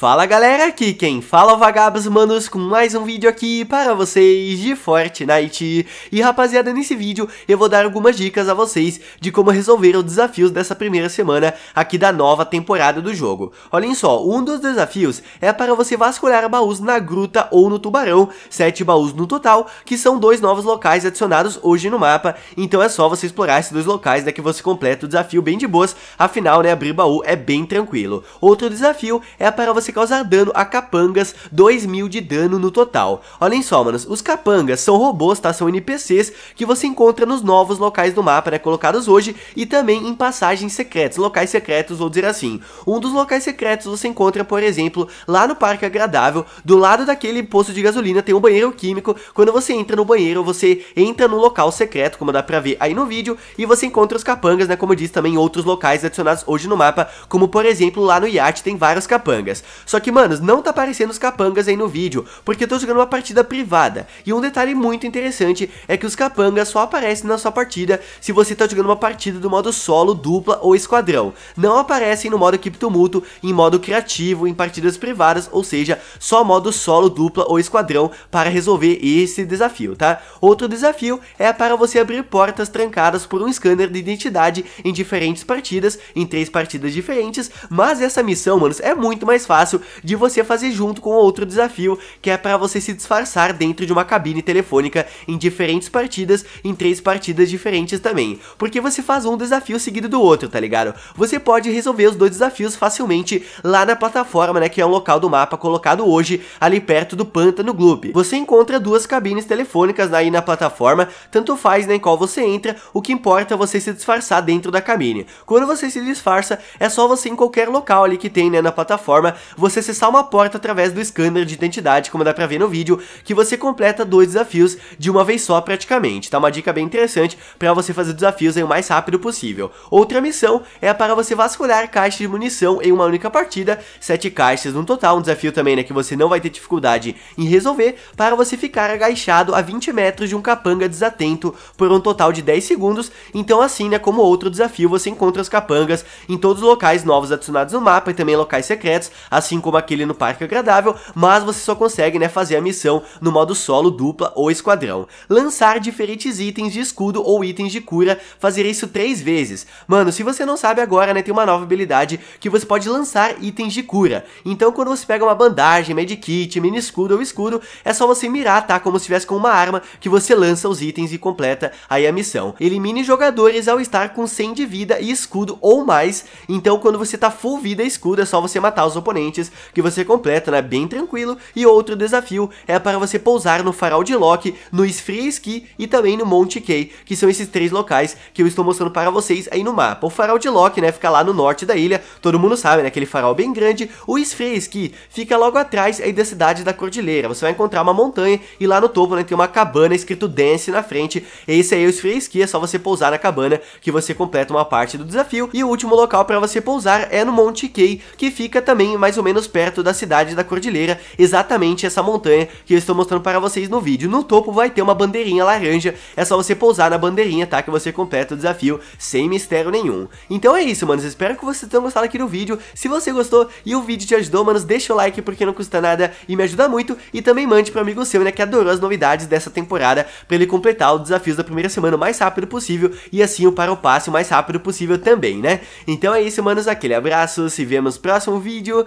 Fala galera, aqui quem fala é Vagabos Manos com mais um vídeo aqui para vocês de Fortnite. E rapaziada, nesse vídeo eu vou dar algumas dicas a vocês de como resolver os desafios dessa primeira semana aqui da nova temporada do jogo. Olhem só, um dos desafios é para você vasculhar baús na gruta ou no tubarão, sete baús no total, que são dois novos locais adicionados hoje no mapa, então é só você explorar esses dois locais, daqui né, que você completa o desafio bem de boas, afinal, né, abrir baú é bem tranquilo. Outro desafio é para você causar dano a capangas, 2 mil de dano no total. Olhem só, manos, os capangas são robôs, tá? São NPCs que você encontra nos novos locais do mapa, né, colocados hoje, e também em passagens secretas, locais secretos, vou dizer assim. Um dos locais secretos você encontra, por exemplo, lá no Parque Agradável, do lado daquele posto de gasolina tem um banheiro químico, quando você entra no banheiro, você entra no local secreto, como dá pra ver aí no vídeo, e você encontra os capangas, né, como eu disse, também em outros locais adicionados hoje no mapa, como por exemplo lá no iate tem vários capangas. Só que, mano, não tá aparecendo os capangas aí no vídeo, porque eu tô jogando uma partida privada. E um detalhe muito interessante é que os capangas só aparecem na sua partida se você tá jogando uma partida do modo solo, dupla ou esquadrão. Não aparecem no modo equipe tumulto, em modo criativo, em partidas privadas, ou seja, só modo solo, dupla ou esquadrão para resolver esse desafio, tá? Outro desafio é para você abrir portas trancadas por um scanner de identidade em diferentes partidas, em três partidas diferentes, mas essa missão, manos, é muito mais fácil fácil de você fazer junto com outro desafio, que é para você se disfarçar dentro de uma cabine telefônica em diferentes partidas, em três partidas diferentes também. Porque você faz um desafio seguido do outro, tá ligado? Você pode resolver os dois desafios facilmente lá na plataforma, né, que é um local do mapa colocado hoje ali perto do Pântano Gloop. Você encontra duas cabines telefônicas aí na plataforma, tanto faz né, em qual você entra, o que importa é você se disfarçar dentro da cabine. Quando você se disfarça, é só você em qualquer local ali que tem né, na plataforma, você acessar uma porta através do scanner de identidade, como dá pra ver no vídeo, que você completa dois desafios de uma vez só praticamente, tá? Uma dica bem interessante para você fazer desafios aí o mais rápido possível. Outra missão é para você vasculhar caixas de munição em uma única partida, sete caixas no total, um desafio também né, que você não vai ter dificuldade em resolver, para você ficar agachado a 20 metros de um capanga desatento por um total de 10 segundos, então assim né, como outro desafio você encontra os capangas em todos os locais novos adicionados no mapa e também locais secretos, assim como aquele no Parque Agradável, mas você só consegue né, fazer a missão no modo solo, dupla ou esquadrão. Lançar diferentes itens de escudo ou itens de cura, fazer isso três vezes. Mano, se você não sabe agora, né, tem uma nova habilidade que você pode lançar itens de cura. Então quando você pega uma bandagem, medkit, mini escudo ou escudo, é só você mirar, tá, como se tivesse com uma arma que você lança os itens e completa aí a missão. Elimine jogadores ao estar com 100 de vida e escudo ou mais, então quando você tá full vida e escudo é só você matar os oponentes diferentes que você completa, né, bem tranquilo. E outro desafio é para você pousar no farol de Loki, no Esfria Ski e também no Monte Key, que são esses três locais que eu estou mostrando para vocês aí no mapa. O farol de Loki, né, fica lá no norte da ilha, todo mundo sabe, né, aquele farol bem grande. O Esfria Ski fica logo atrás aí da cidade da Cordilheira. Você vai encontrar uma montanha e lá no topo, né, tem uma cabana escrito Dance na frente. Esse aí é o Esfria Ski, é só você pousar na cabana que você completa uma parte do desafio. E o último local para você pousar é no Monte Key, que fica também mais ou menos perto da cidade da Cordilheira, exatamente essa montanha que eu estou mostrando para vocês no vídeo. No topo vai ter uma bandeirinha laranja, é só você pousar na bandeirinha, tá? Que você completa o desafio sem mistério nenhum. Então é isso, manos, espero que vocês tenham gostado aqui do vídeo. Se você gostou e o vídeo te ajudou, manos, deixa o like porque não custa nada e me ajuda muito. E também mande para um amigo seu, né, que adorou as novidades dessa temporada, para ele completar os desafios da primeira semana o mais rápido possível e assim o para o passe o mais rápido possível também, né? Então é isso, manos, aquele abraço, se vemos no próximo vídeo,